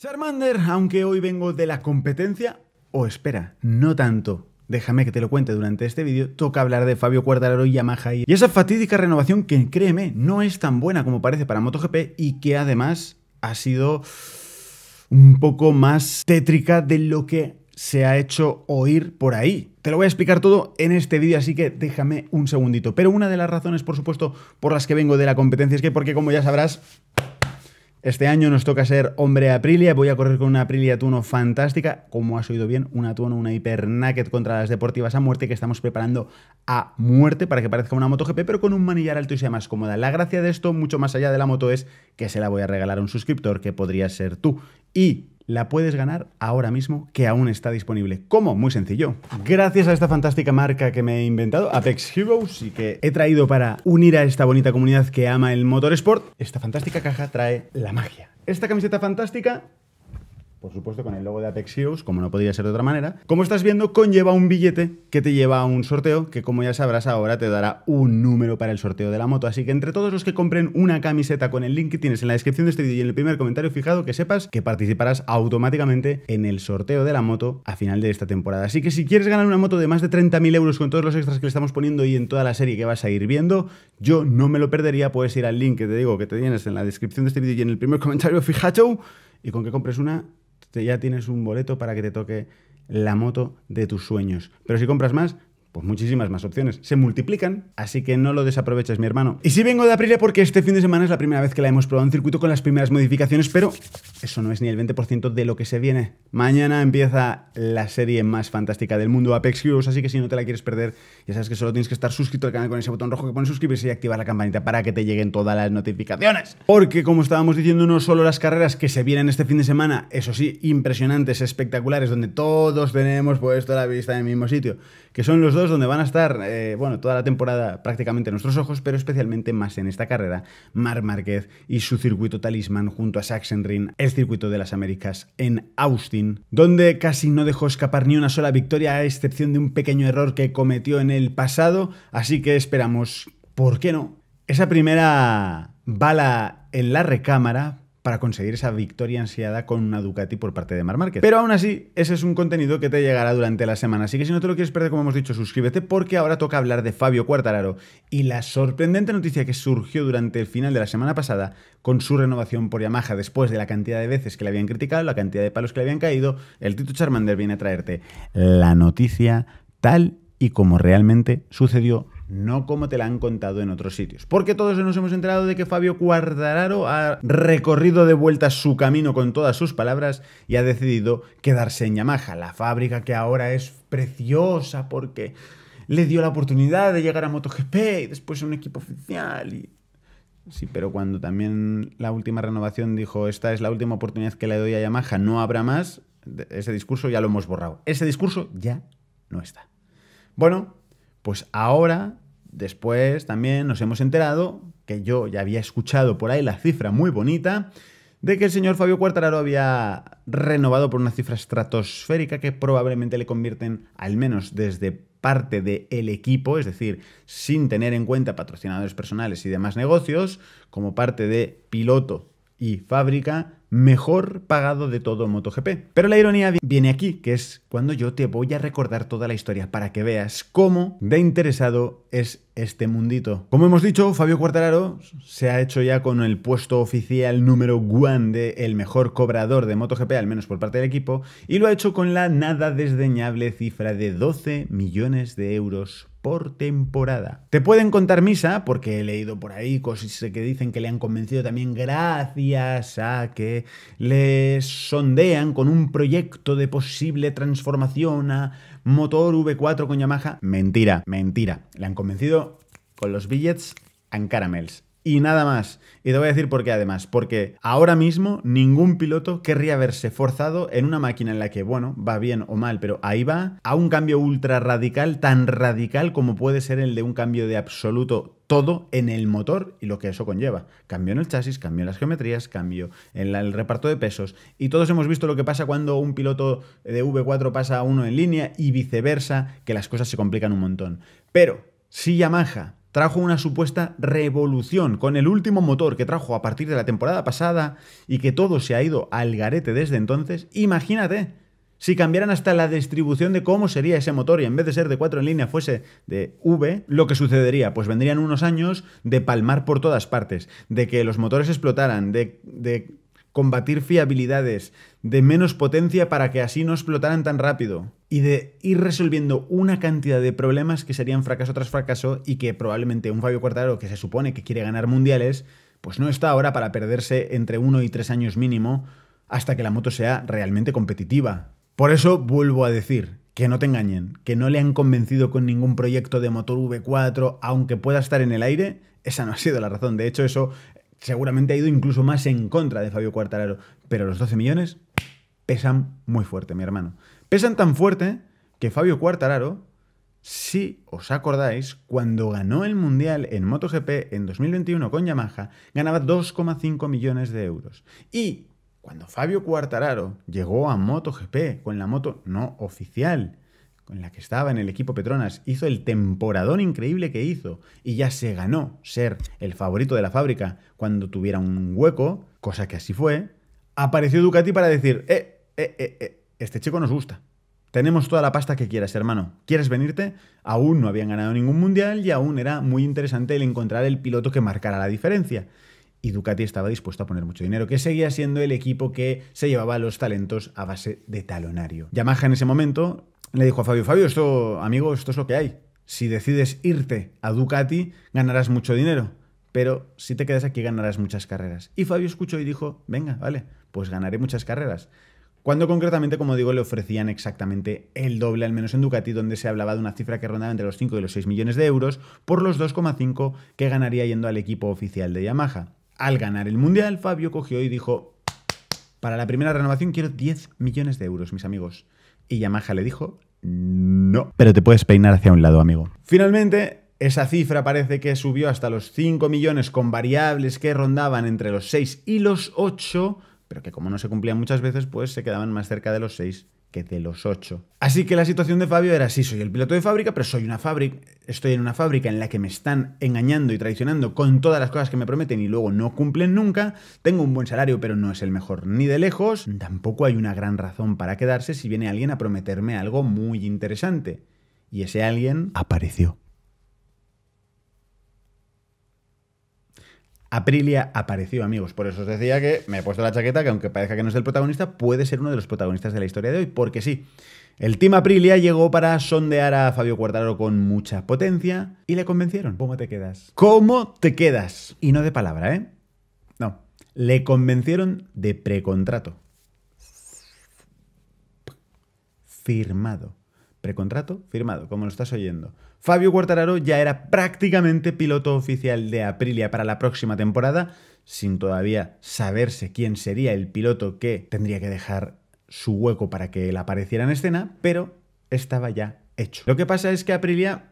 Charmander, aunque hoy vengo de la competencia, o oh, espera, no tanto. Déjame que te lo cuente durante este vídeo, toca hablar de Fabio Cuartararo y Yamaha y esa fatídica renovación que, créeme, no es tan buena como parece para MotoGP y que además ha sido un poco más tétrica de lo que se ha hecho oír por ahí. Te lo voy a explicar todo en este vídeo, así que déjame un segundito. Pero una de las razones, por supuesto, por las que vengo de la competencia es que, porque como ya sabrás, este año nos toca ser hombre Aprilia. Voy a correr con una Aprilia Tuno fantástica. Como has oído bien, una Tuno, una Hiper Naked contra las deportivas a muerte que estamos preparando a muerte para que parezca una moto GP, pero con un manillar alto y sea más cómoda. La gracia de esto, mucho más allá de la moto, es que se la voy a regalar a un suscriptor que podría ser tú. Y la puedes ganar ahora mismo que aún está disponible. ¿Cómo? Muy sencillo. Gracias a esta fantástica marca que me he inventado, Apex Heroes, y que he traído para unir a esta bonita comunidad que ama el sport, esta fantástica caja trae la magia. Esta camiseta fantástica por supuesto con el logo de Apex Heroes, como no podría ser de otra manera. Como estás viendo, conlleva un billete que te lleva a un sorteo, que como ya sabrás ahora te dará un número para el sorteo de la moto. Así que entre todos los que compren una camiseta con el link que tienes en la descripción de este vídeo y en el primer comentario fijado, que sepas que participarás automáticamente en el sorteo de la moto a final de esta temporada. Así que si quieres ganar una moto de más de 30.000 euros con todos los extras que le estamos poniendo y en toda la serie que vas a ir viendo, yo no me lo perdería. Puedes ir al link que te digo que te tienes en la descripción de este vídeo y en el primer comentario fijado. Y con que compres una, ya tienes un boleto para que te toque la moto de tus sueños. Pero si compras más, pues muchísimas más opciones. Se multiplican, así que no lo desaproveches, mi hermano. Y si vengo de Aprilia porque este fin de semana es la primera vez que la hemos probado en circuito con las primeras modificaciones, pero eso no es ni el 20% de lo que se viene. Mañana empieza la serie más fantástica del mundo, Apex Heroes, así que si no te la quieres perder, ya sabes que solo tienes que estar suscrito al canal con ese botón rojo que pone suscribirse y activar la campanita para que te lleguen todas las notificaciones. Porque como estábamos diciendo, no solo las carreras que se vienen este fin de semana, eso sí, impresionantes, espectaculares, donde todos tenemos puesto la vista en el mismo sitio, que son los donde van a estar, eh, bueno, toda la temporada prácticamente nuestros ojos, pero especialmente más en esta carrera, Mar Márquez y su circuito talismán junto a Sachsenring, el circuito de las Américas en Austin, donde casi no dejó escapar ni una sola victoria, a excepción de un pequeño error que cometió en el pasado, así que esperamos, ¿por qué no? Esa primera bala en la recámara para conseguir esa victoria ansiada con una Ducati por parte de Mar Marquez. Pero aún así, ese es un contenido que te llegará durante la semana, así que si no te lo quieres perder, como hemos dicho, suscríbete porque ahora toca hablar de Fabio Cuartararo. y la sorprendente noticia que surgió durante el final de la semana pasada con su renovación por Yamaha después de la cantidad de veces que le habían criticado, la cantidad de palos que le habían caído, el Tito Charmander viene a traerte la noticia tal y como realmente sucedió no como te la han contado en otros sitios. Porque todos nos hemos enterado de que Fabio Cuardararo ha recorrido de vuelta su camino con todas sus palabras y ha decidido quedarse en Yamaha, la fábrica que ahora es preciosa porque le dio la oportunidad de llegar a MotoGP y después a un equipo oficial y... Sí, pero cuando también la última renovación dijo, esta es la última oportunidad que le doy a Yamaha, no habrá más, ese discurso ya lo hemos borrado. Ese discurso ya no está. Bueno, pues ahora, después también nos hemos enterado, que yo ya había escuchado por ahí la cifra muy bonita, de que el señor Fabio Cuartararo había renovado por una cifra estratosférica que probablemente le convierten, al menos desde parte del equipo, es decir, sin tener en cuenta patrocinadores personales y demás negocios, como parte de piloto y fábrica, mejor pagado de todo MotoGP. Pero la ironía viene aquí, que es cuando yo te voy a recordar toda la historia para que veas cómo de interesado es este mundito. Como hemos dicho, Fabio Quartararo se ha hecho ya con el puesto oficial número one de el mejor cobrador de MotoGP, al menos por parte del equipo, y lo ha hecho con la nada desdeñable cifra de 12 millones de euros por temporada. Te pueden contar misa, porque he leído por ahí cosas que dicen que le han convencido también gracias a que le, sondean con un proyecto de posible transformación a motor V4 con Yamaha. Mentira, mentira. Le han convencido con los billets en caramels y nada más. Y te voy a decir por qué además, porque ahora mismo ningún piloto querría verse forzado en una máquina en la que, bueno, va bien o mal, pero ahí va, a un cambio ultra radical, tan radical como puede ser el de un cambio de absoluto todo en el motor y lo que eso conlleva. Cambio en el chasis, cambio en las geometrías, cambio en el reparto de pesos. Y todos hemos visto lo que pasa cuando un piloto de V4 pasa a uno en línea y viceversa, que las cosas se complican un montón. Pero si Yamaha trajo una supuesta revolución con el último motor que trajo a partir de la temporada pasada y que todo se ha ido al garete desde entonces, imagínate si cambiaran hasta la distribución de cómo sería ese motor y en vez de ser de 4 en línea fuese de V, lo que sucedería, pues vendrían unos años de palmar por todas partes, de que los motores explotaran, de, de combatir fiabilidades, de menos potencia para que así no explotaran tan rápido, y de ir resolviendo una cantidad de problemas que serían fracaso tras fracaso y que probablemente un Fabio Quartararo que se supone que quiere ganar mundiales, pues no está ahora para perderse entre uno y tres años mínimo hasta que la moto sea realmente competitiva. Por eso vuelvo a decir, que no te engañen, que no le han convencido con ningún proyecto de motor V4, aunque pueda estar en el aire, esa no ha sido la razón. De hecho, eso seguramente ha ido incluso más en contra de Fabio Cuartararo. Pero los 12 millones pesan muy fuerte, mi hermano. Pesan tan fuerte que Fabio Cuartararo, si os acordáis, cuando ganó el Mundial en MotoGP en 2021 con Yamaha, ganaba 2,5 millones de euros. Y cuando Fabio Cuartararo llegó a MotoGP con la moto no oficial, con la que estaba en el equipo Petronas, hizo el temporadón increíble que hizo y ya se ganó ser el favorito de la fábrica cuando tuviera un hueco, cosa que así fue, apareció Ducati para decir, eh, eh, eh, eh, este chico nos gusta. Tenemos toda la pasta que quieras, hermano. ¿Quieres venirte? Aún no habían ganado ningún mundial y aún era muy interesante el encontrar el piloto que marcara la diferencia. Y Ducati estaba dispuesto a poner mucho dinero, que seguía siendo el equipo que se llevaba los talentos a base de talonario. Yamaha en ese momento le dijo a Fabio, Fabio, esto, amigo, esto es lo que hay. Si decides irte a Ducati, ganarás mucho dinero. Pero si te quedas aquí, ganarás muchas carreras. Y Fabio escuchó y dijo, venga, vale, pues ganaré muchas carreras. Cuando concretamente, como digo, le ofrecían exactamente el doble, al menos en Ducati, donde se hablaba de una cifra que rondaba entre los 5 y los 6 millones de euros, por los 2,5 que ganaría yendo al equipo oficial de Yamaha. Al ganar el Mundial, Fabio cogió y dijo, para la primera renovación quiero 10 millones de euros, mis amigos. Y Yamaha le dijo, no, pero te puedes peinar hacia un lado, amigo. Finalmente, esa cifra parece que subió hasta los 5 millones con variables que rondaban entre los 6 y los 8, pero que como no se cumplían muchas veces, pues se quedaban más cerca de los 6 que de los ocho. Así que la situación de Fabio era así, soy el piloto de fábrica, pero soy una fábrica, estoy en una fábrica en la que me están engañando y traicionando con todas las cosas que me prometen y luego no cumplen nunca, tengo un buen salario pero no es el mejor ni de lejos, tampoco hay una gran razón para quedarse si viene alguien a prometerme algo muy interesante. Y ese alguien apareció. Aprilia apareció, amigos. Por eso os decía que me he puesto la chaqueta, que aunque parezca que no es el protagonista, puede ser uno de los protagonistas de la historia de hoy, porque sí. El Team Aprilia llegó para sondear a Fabio Cuartaro con mucha potencia y le convencieron. ¿Cómo te quedas? ¿Cómo te quedas? Y no de palabra, ¿eh? No. Le convencieron de precontrato. Firmado. Precontrato firmado, como lo estás oyendo. Fabio Quartararo ya era prácticamente piloto oficial de Aprilia para la próxima temporada, sin todavía saberse quién sería el piloto que tendría que dejar su hueco para que él apareciera en escena, pero estaba ya hecho. Lo que pasa es que Aprilia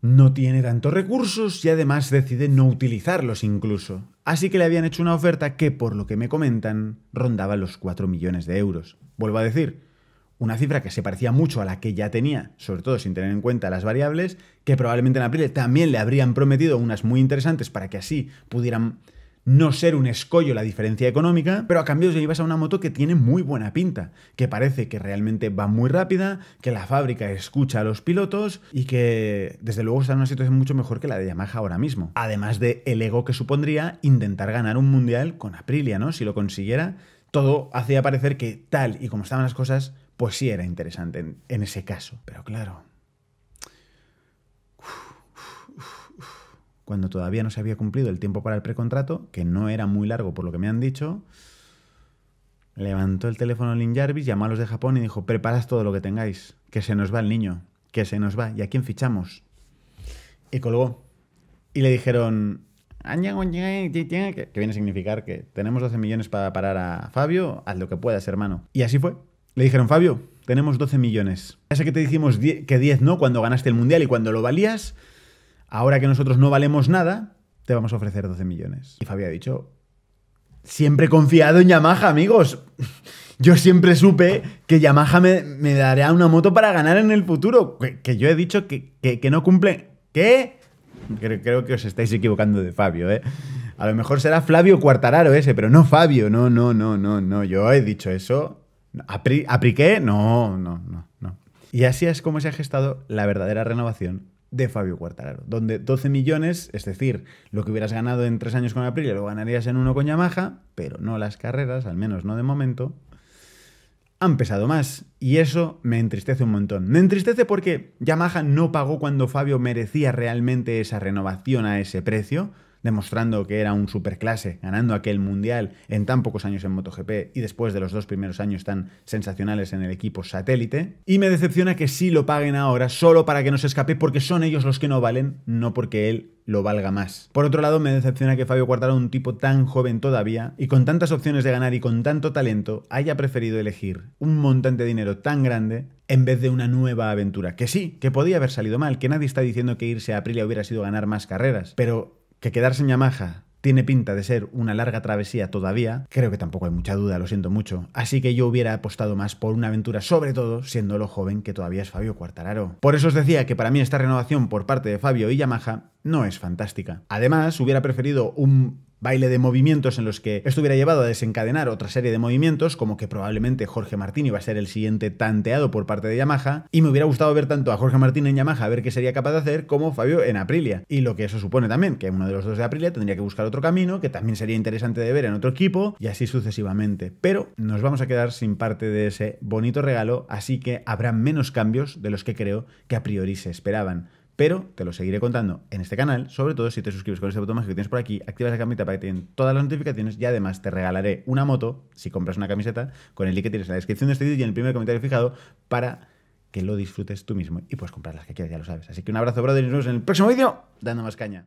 no tiene tantos recursos y además decide no utilizarlos incluso. Así que le habían hecho una oferta que, por lo que me comentan, rondaba los 4 millones de euros. Vuelvo a decir, una cifra que se parecía mucho a la que ya tenía, sobre todo sin tener en cuenta las variables, que probablemente en abril también le habrían prometido unas muy interesantes para que así pudieran no ser un escollo la diferencia económica, pero a cambio ya ibas a una moto que tiene muy buena pinta, que parece que realmente va muy rápida, que la fábrica escucha a los pilotos y que desde luego está en una situación mucho mejor que la de Yamaha ahora mismo. Además de el ego que supondría intentar ganar un mundial con Aprilia, ¿no? Si lo consiguiera, todo hacía parecer que tal y como estaban las cosas, pues sí era interesante en, ese caso. Pero claro, cuando todavía no se había cumplido el tiempo para el precontrato, que no era muy largo por lo que me han dicho, levantó el teléfono Lin Jarvis, llamó a los de Japón y dijo, preparad todo lo que tengáis, que se nos va el niño, que se nos va, ¿y a quién fichamos? Y colgó. Y le dijeron, que viene a significar que tenemos 12 millones para parar a Fabio, haz lo que puedas, hermano. Y así fue. Le dijeron, Fabio, tenemos 12 millones. Ya sé que te dijimos que 10 no cuando ganaste el Mundial y cuando lo valías. Ahora que nosotros no valemos nada, te vamos a ofrecer 12 millones. Y Fabio ha dicho, siempre he confiado en Yamaha, amigos. yo siempre supe que Yamaha me, daría una moto para ganar en el futuro. Que, yo he dicho que, no cumple. ¿Qué? Creo, creo, que os estáis equivocando de Fabio, ¿eh? A lo mejor será Flavio Cuartararo ese, pero no Fabio. No, no, no, no, no. Yo he dicho eso Apriqué, no, no, no, no. Y así es como se ha gestado la verdadera renovación de Fabio Cuartararo, donde 12 millones, es decir, lo que hubieras ganado en tres años con Aprilia lo ganarías en uno con Yamaha, pero no las carreras, al menos no de momento, han pesado más. Y eso me entristece un montón. Me entristece porque Yamaha no pagó cuando Fabio merecía realmente esa renovación a ese precio, demostrando que era un superclase, ganando aquel mundial en tan pocos años en MotoGP y después de los dos primeros años tan sensacionales en el equipo satélite. Y me decepciona que sí lo paguen ahora solo para que no se escape porque son ellos los que no valen, no porque él lo valga más. Por otro lado, me decepciona que Fabio Cuartaro, un tipo tan joven todavía y con tantas opciones de ganar y con tanto talento, haya preferido elegir un montante de dinero tan grande en vez de una nueva aventura. Que sí, que podía haber salido mal, que nadie está diciendo que irse a Aprilia hubiera sido ganar más carreras, pero que quedarse en Yamaha tiene pinta de ser una larga travesía todavía, creo que tampoco hay mucha duda, lo siento mucho, así que yo hubiera apostado más por una aventura, sobre todo siendo lo joven que todavía es Fabio Cuartararo. Por eso os decía que para mí esta renovación por parte de Fabio y Yamaha no es fantástica. Además, hubiera preferido un baile de movimientos en los que esto hubiera llevado a desencadenar otra serie de movimientos, como que probablemente Jorge Martín iba a ser el siguiente tanteado por parte de Yamaha, y me hubiera gustado ver tanto a Jorge Martín en Yamaha a ver qué sería capaz de hacer, como Fabio en Aprilia. Y lo que eso supone también, que uno de los dos de Aprilia tendría que buscar otro camino, que también sería interesante de ver en otro equipo, y así sucesivamente. Pero nos vamos a quedar sin parte de ese bonito regalo, así que habrá menos cambios de los que creo que a priori se esperaban pero te lo seguiré contando en este canal, sobre todo si te suscribes con este botón más que tienes por aquí, activas la campanita para que te den todas las notificaciones y además te regalaré una moto, si compras una camiseta, con el link que tienes en la descripción de este vídeo y en el primer comentario fijado para que lo disfrutes tú mismo y puedes comprar las que quieras, ya lo sabes. Así que un abrazo, brother, y nos vemos en el próximo vídeo dando más caña.